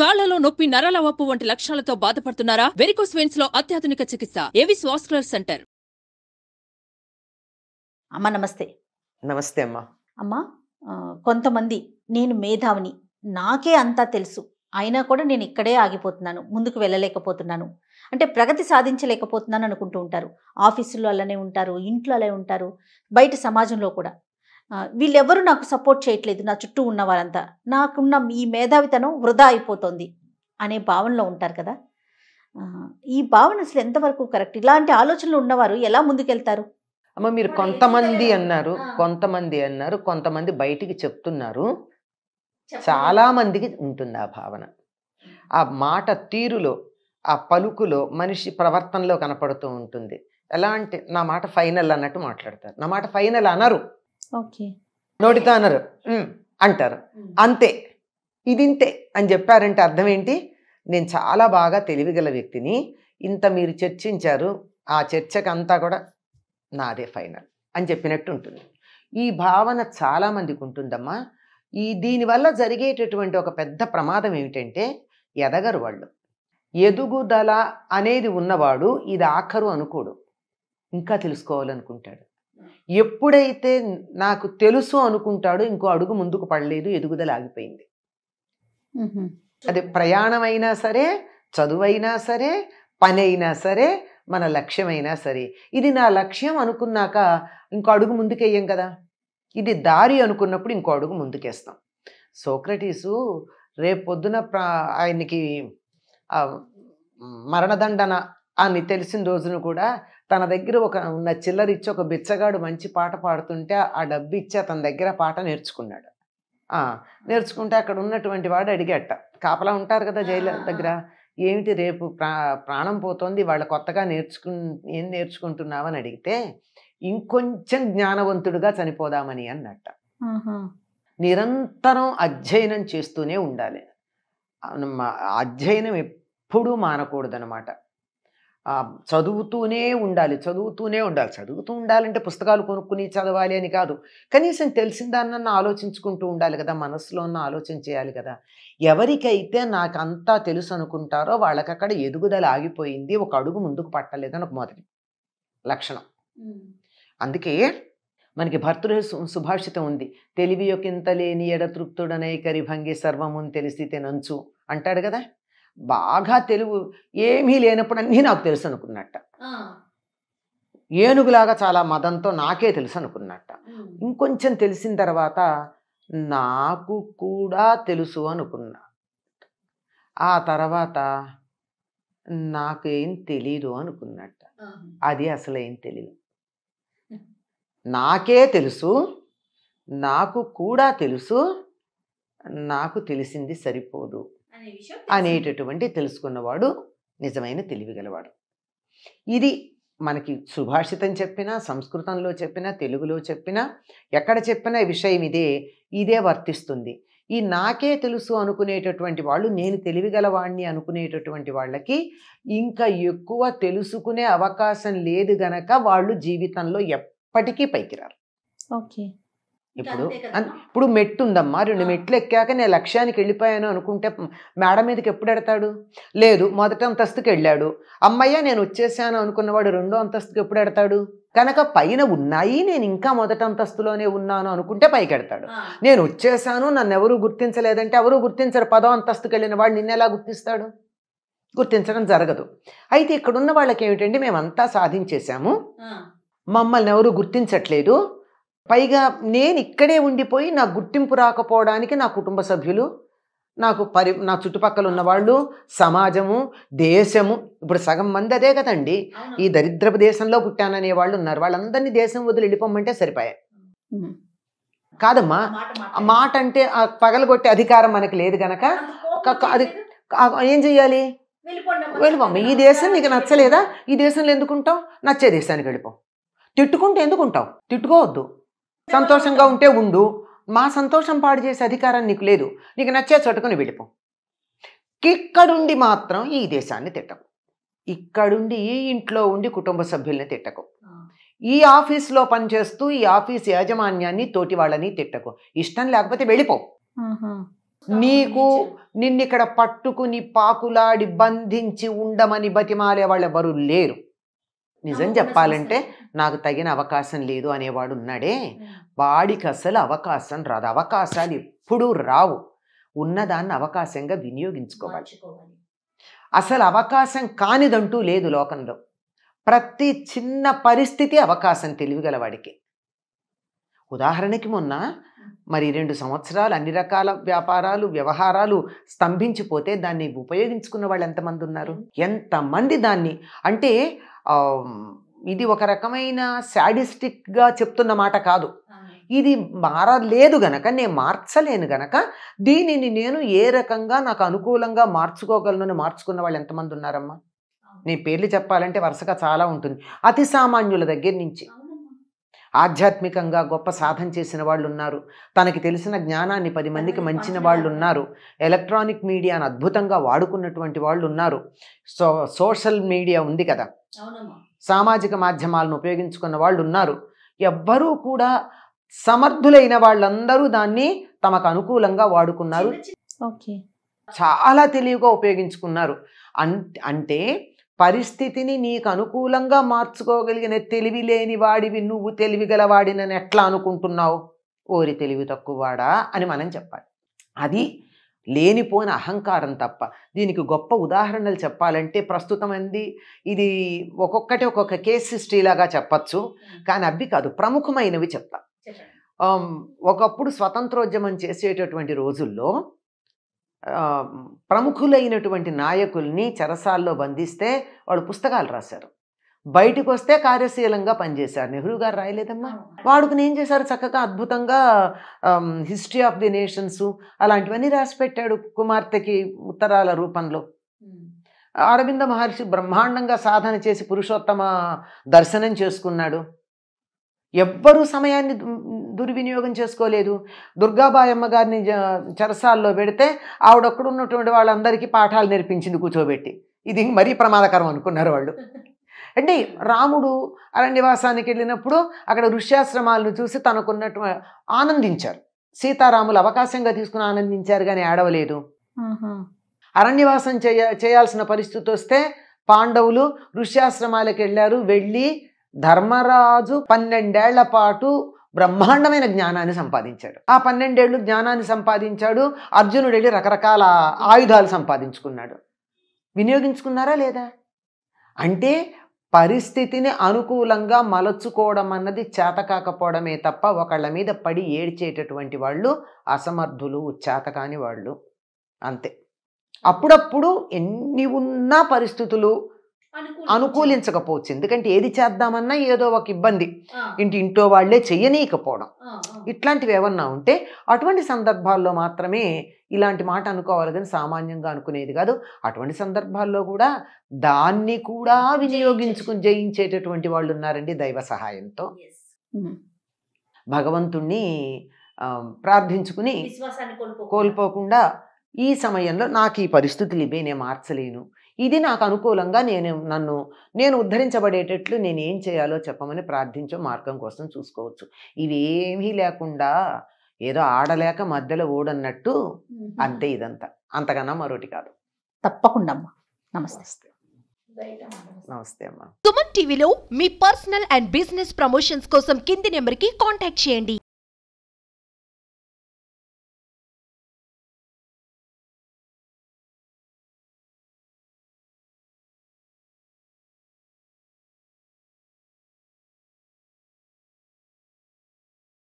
కాళ్లలో నొప్పి నరాల వప్పు వంటి లక్షణాలతో బాధపడుతున్నారా వెరికోస్ వెయిన్స్ లో అత్యాధునిక చికిత్స ఏవిస్ వాస్కులర్ సెంటర్ అమ్మ నమస్తే నమస్తే అమ్మా అమ్మా కొంతమంది నేను మేధావిని నాకే అంతా తెలుసు అయినా కూడా నేను ఇక్కడే ఆగిపోతున్నాను ముందుకు వెళ్ళలేకపోతున్నాను అంటే ప్రగతి సాధించలేకపోతున్నాను అనుకుంటూ ఉంటారు ఆఫీసుల్లో అలానే ఉంటారు ఇంట్లో అలానే ఉంటారు బయట సమాజంలో కూడా వీళ్ళెవరూ నాకు సపోర్ట్ చేయట్లేదు నా చుట్టూ ఉన్న వాళ్ళంతా నాకున్న ఈ మేధావితనం వృధా అయిపోతుంది అనే భావనలో ఉంటారు కదా ఈ భావన అసలు ఎంతవరకు కరెక్ట్ ఇలాంటి ఆలోచనలు ఉన్నవారు ఎలా ముందుకెళ్తారు అమ్మ మీరు కొంతమంది అన్నారు కొంతమంది అన్నారు కొంతమంది బయటికి చెప్తున్నారు చాలా మందికి ఉంటుంది ఆ భావన ఆ మాట తీరులో ఆ పలుకులో మనిషి ప్రవర్తనలో కనపడుతూ ఉంటుంది ఎలా అంటే నా మాట ఫైనల్ అన్నట్టు మాట్లాడతారు నా మాట ఫైనల్ అనరు నోటితో అన్నారు అంటారు అంతే ఇదింతే అని చెప్పారంటే అర్థం ఏంటి నేను చాలా బాగా తెలివిగల వ్యక్తిని ఇంత మీరు చర్చించారు ఆ చర్చకంతా కూడా నాదే ఫైనల్ అని చెప్పినట్టు ఉంటుంది ఈ భావన చాలామందికి ఉంటుందమ్మా ఈ దీనివల్ల జరిగేటటువంటి ఒక పెద్ద ప్రమాదం ఏమిటంటే ఎదగరు వాళ్ళు ఎదుగుదల అనేది ఉన్నవాడు ఇది ఆఖరు అనుకోడు ఇంకా తెలుసుకోవాలనుకుంటాడు ఎప్పుడైతే నాకు తెలుసు అనుకుంటాడో ఇంకో అడుగు ముందుకు పడలేదు ఎదుగుదల ఆగిపోయింది అదే ప్రయాణం అయినా సరే చదువైనా సరే పని అయినా సరే మన లక్ష్యమైనా సరే ఇది నా లక్ష్యం అనుకున్నాక ఇంకో అడుగు ముందుకెయ్యం కదా ఇది దారి అనుకున్నప్పుడు ఇంకో అడుగు ముందుకేస్తాం సోక్రటీసు రేపొద్దున ప్రా ఆయనకి మరణదండన అని తెలిసిన రోజున కూడా తన దగ్గర ఒక ఉన్న చిల్లర ఇచ్చి ఒక బిచ్చగాడు మంచి పాట పాడుతుంటే ఆ డబ్బు ఇచ్చి అతని దగ్గర పాట నేర్చుకున్నాడు నేర్చుకుంటే అక్కడ ఉన్నటువంటి వాడు అడిగేట కాపలా ఉంటారు కదా జైలు దగ్గర ఏమిటి రేపు ప్రా ప్రాణం పోతుంది వాళ్ళు కొత్తగా నేర్చుకు ఏం నేర్చుకుంటున్నావని అడిగితే ఇంకొంచెం జ్ఞానవంతుడుగా చనిపోదామని అన్నట్ట నిరంతరం అధ్యయనం చేస్తూనే ఉండాలి అధ్యయనం ఎప్పుడూ మానకూడదనమాట చదువుతూనే ఉండాలి చదువుతూనే ఉండాలి చదువుతూ ఉండాలంటే పుస్తకాలు కొనుక్కుని చదవాలి అని కాదు కనీసం తెలిసిందాన్న ఆలోచించుకుంటూ ఉండాలి కదా మనసులో ఉన్న ఆలోచన చేయాలి కదా ఎవరికైతే నాకు అంతా తెలుసు అనుకుంటారో వాళ్ళకి అక్కడ ఎదుగుదల ఆగిపోయింది ఒక అడుగు ముందుకు పట్టలేదని ఒక మొదటి లక్షణం అందుకే మనకి భర్తృ సుభాషితం ఉంది తెలివి యొక్క ఇంత లేని ఎడతృప్తుడనే తృప్తుడనై కరిభంగి సర్వముని తెలిసి తినంచు అంటాడు కదా బాగా తెలుగు ఏమీ లేనప్పుడు అన్నీ నాకు తెలుసు అనుకున్నట్ట ఏనుగులాగా చాలా మదంతో నాకే తెలుసు అనుకున్నట్ట ఇంకొంచెం తెలిసిన తర్వాత నాకు కూడా తెలుసు అనుకున్నా ఆ తర్వాత నాకేం తెలీదు అనుకున్నట్ట అది అసలు ఏం తెలియదు నాకే తెలుసు నాకు కూడా తెలుసు నాకు తెలిసింది సరిపోదు అనేటటువంటి తెలుసుకున్నవాడు నిజమైన తెలివి గలవాడు ఇది మనకి సుభాషితం చెప్పినా సంస్కృతంలో చెప్పినా తెలుగులో చెప్పినా ఎక్కడ చెప్పినా విషయం ఇదే ఇదే వర్తిస్తుంది ఈ నాకే తెలుసు అనుకునేటటువంటి వాళ్ళు నేను తెలివిగలవాణ్ణి అనుకునేటటువంటి వాళ్ళకి ఇంకా ఎక్కువ తెలుసుకునే అవకాశం లేదు గనక వాళ్ళు జీవితంలో ఎప్పటికీ పైకి రారు ఓకే ఇప్పుడు ఇప్పుడు మెట్టు ఉందమ్మా రెండు మెట్లు ఎక్కాక నేను లక్ష్యానికి వెళ్ళిపోయాను అనుకుంటే మేడ మీదకి ఎప్పుడు ఎడతాడు లేదు మొదట అంతస్తుకి వెళ్ళాడు అమ్మయ్య నేను వచ్చేసాను అనుకున్నవాడు రెండో అంతస్తుకి ఎప్పుడు ఎడతాడు కనుక పైన ఉన్నాయి నేను ఇంకా మొదట అంతస్తులోనే ఉన్నాను అనుకుంటే పైకెడతాడు నేను వచ్చేసాను నన్ను ఎవరు గుర్తించలేదంటే ఎవరు గుర్తించరు పదో అంతస్తుకి వెళ్ళిన వాడు ఎలా గుర్తిస్తాడు గుర్తించడం జరగదు అయితే ఇక్కడున్న వాళ్ళకి ఏమిటంటే మేమంతా సాధించేశాము మమ్మల్ని ఎవరు గుర్తించట్లేదు పైగా నేను ఇక్కడే ఉండిపోయి నా గుర్తింపు రాకపోవడానికి నా కుటుంబ సభ్యులు నాకు పరి నా చుట్టుపక్కల ఉన్నవాళ్ళు సమాజము దేశము ఇప్పుడు సగం మంది అదే కదండి ఈ దరిద్ర దేశంలో పుట్టాననే వాళ్ళు ఉన్నారు వాళ్ళందరినీ దేశం వదిలి వెళ్ళిపోమంటే సరిపోయాయి కాదమ్మా మాట అంటే పగలగొట్టే అధికారం మనకి లేదు గనక అది ఏం చెయ్యాలి వెళ్ళిపోమ్మా ఈ దేశం నీకు నచ్చలేదా ఈ దేశంలో ఎందుకుంటావు నచ్చే దేశానికి వెళ్ళిపో తిట్టుకుంటే ఎందుకుంటావు తిట్టుకోవద్దు సంతోషంగా ఉంటే ఉండు మా సంతోషం పాడు చేసే అధికారం నీకు లేదు నీకు నచ్చే చోటుకుని వెళ్ళిపో ఇక్కడుండి మాత్రం ఈ దేశాన్ని తిట్టకు ఇక్కడుండి ఈ ఇంట్లో ఉండి కుటుంబ సభ్యుల్ని తిట్టకు ఈ ఆఫీస్లో పనిచేస్తూ ఈ ఆఫీస్ యాజమాన్యాన్ని తోటి వాళ్ళని తిట్టకు ఇష్టం లేకపోతే వెళ్ళిపో నీకు నిన్నిక్కడ పట్టుకుని పాకులాడి బంధించి ఉండమని బతిమాలే వాళ్ళెవరూ లేరు నిజం చెప్పాలంటే నాకు తగిన అవకాశం లేదు అనేవాడు ఉన్నాడే వాడికి అసలు అవకాశం రాదు అవకాశాలు ఎప్పుడూ రావు ఉన్నదాన్ని అవకాశంగా వినియోగించుకోవాలి అసలు అవకాశం కానిదంటూ లేదు లోకంలో ప్రతి చిన్న పరిస్థితి అవకాశం తెలివిగలవాడికి ఉదాహరణకి మొన్న మరి రెండు సంవత్సరాలు అన్ని రకాల వ్యాపారాలు వ్యవహారాలు స్తంభించిపోతే దాన్ని ఉపయోగించుకున్న వాళ్ళు ఎంతమంది ఉన్నారు ఎంతమంది దాన్ని అంటే ఇది ఒక రకమైన శాడిస్టిక్గా చెప్తున్న మాట కాదు ఇది మారలేదు గనక నేను మార్చలేను గనక దీనిని నేను ఏ రకంగా నాకు అనుకూలంగా మార్చుకోగలను మార్చుకున్న వాళ్ళు ఎంతమంది ఉన్నారమ్మా నేను పేర్లు చెప్పాలంటే వరుసగా చాలా ఉంటుంది అతి సామాన్యుల దగ్గర నుంచి ఆధ్యాత్మికంగా గొప్ప సాధన చేసిన వాళ్ళు ఉన్నారు తనకి తెలిసిన జ్ఞానాన్ని పది మందికి మంచిన వాళ్ళు ఉన్నారు ఎలక్ట్రానిక్ మీడియాను అద్భుతంగా వాడుకున్నటువంటి వాళ్ళు ఉన్నారు సో సోషల్ మీడియా ఉంది కదా సామాజిక మాధ్యమాలను ఉపయోగించుకున్న వాళ్ళు ఉన్నారు ఎవ్వరూ కూడా సమర్థులైన వాళ్ళందరూ దాన్ని తమకు అనుకూలంగా వాడుకున్నారు చాలా తెలివిగా ఉపయోగించుకున్నారు అంటే పరిస్థితిని నీకు అనుకూలంగా మార్చుకోగలిగిన తెలివి లేని వాడివి నువ్వు తెలివి తెలివిగలవాడినని ఎట్లా అనుకుంటున్నావు ఓరి తెలివి తక్కువవాడా అని మనం చెప్పాలి అది లేనిపోని అహంకారం తప్ప దీనికి గొప్ప ఉదాహరణలు చెప్పాలంటే ప్రస్తుతం అంది ఇది ఒక్కొక్కటి ఒక్కొక్క కేస్ హిస్టరీలాగా చెప్పచ్చు కానీ అవి కాదు ప్రముఖమైనవి చెప్తా ఒకప్పుడు స్వతంత్రోద్యమం చేసేటటువంటి రోజుల్లో ప్రముఖులైనటువంటి నాయకుల్ని చెరసాల్లో బంధిస్తే వాడు పుస్తకాలు రాశారు బయటకు వస్తే కార్యశీలంగా పనిచేశారు నెహ్రూ గారు రాయలేదమ్మా వాడుకుని ఏం చేశారు చక్కగా అద్భుతంగా హిస్టరీ ఆఫ్ ది నేషన్స్ అలాంటివన్నీ రాసి పెట్టాడు కుమార్తెకి ఉత్తరాల రూపంలో అరవింద మహర్షి బ్రహ్మాండంగా సాధన చేసి పురుషోత్తమ దర్శనం చేసుకున్నాడు ఎవ్వరూ సమయాన్ని దుర్వినియోగం చేసుకోలేదు దుర్గాబాయమ్మ గారిని చరసాల్లో పెడితే ఉన్నటువంటి వాళ్ళందరికీ పాఠాలు నేర్పించింది కూర్చోబెట్టి ఇది మరీ ప్రమాదకరం అనుకున్నారు వాళ్ళు అంటే రాముడు అరణ్యవాసానికి వెళ్ళినప్పుడు అక్కడ ఋష్యాశ్రమాలను చూసి తనకున్నట్టు ఆనందించారు సీతారాములు అవకాశంగా తీసుకుని ఆనందించారు కానీ ఏడవలేదు అరణ్యవాసం చేయ చేయాల్సిన పరిస్థితి వస్తే పాండవులు ఋష్యాశ్రమాలకు వెళ్ళారు వెళ్ళి ధర్మరాజు పన్నెండేళ్ల పాటు బ్రహ్మాండమైన జ్ఞానాన్ని సంపాదించాడు ఆ పన్నెండేళ్ళు జ్ఞానాన్ని సంపాదించాడు అర్జునుడు వెళ్ళి రకరకాల ఆయుధాలు సంపాదించుకున్నాడు వినియోగించుకున్నారా లేదా అంటే పరిస్థితిని అనుకూలంగా మలచుకోవడం అన్నది చేతకాకపోవడమే తప్ప ఒకళ్ళ మీద పడి ఏడ్చేటటువంటి వాళ్ళు అసమర్థులు చేత కాని వాళ్ళు అంతే అప్పుడప్పుడు ఎన్ని ఉన్నా పరిస్థితులు అనుకూలించకపోవచ్చు ఎందుకంటే ఏది చేద్దామన్నా ఏదో ఒక ఇబ్బంది ఇంటి ఇంట్లో వాళ్లే చెయ్యనీయకపోవడం ఇట్లాంటివి ఏమన్నా ఉంటే అటువంటి సందర్భాల్లో మాత్రమే ఇలాంటి మాట అనుకోవాలి కానీ సామాన్యంగా అనుకునేది కాదు అటువంటి సందర్భాల్లో కూడా దాన్ని కూడా వినియోగించుకుని జయించేటటువంటి వాళ్ళు ఉన్నారండి దైవ సహాయంతో భగవంతుణ్ణి ప్రార్థించుకుని కోల్పోకుండా ఈ సమయంలో నాకు ఈ పరిస్థితులు ఇవే నేను మార్చలేను ఇది నాకు అనుకూలంగా నేను నన్ను నేను ఉద్ధరించబడేటట్లు నేను ఏం చేయాలో చెప్పమని ప్రార్థించో మార్గం కోసం చూసుకోవచ్చు ఇవేమీ లేకుండా ఏదో ఆడలేక మధ్యలో ఓడన్నట్టు అంతే ఇదంతా అంతకన్నా మరొకటి కాదు తప్పకుండా అమ్మా నమస్తే నమస్తే అమ్మా సుమన్ టీవీలో మీ పర్సనల్ అండ్ బిజినెస్ ప్రమోషన్స్ కోసం కింది నెంబర్కి కాంటాక్ట్ చేయండి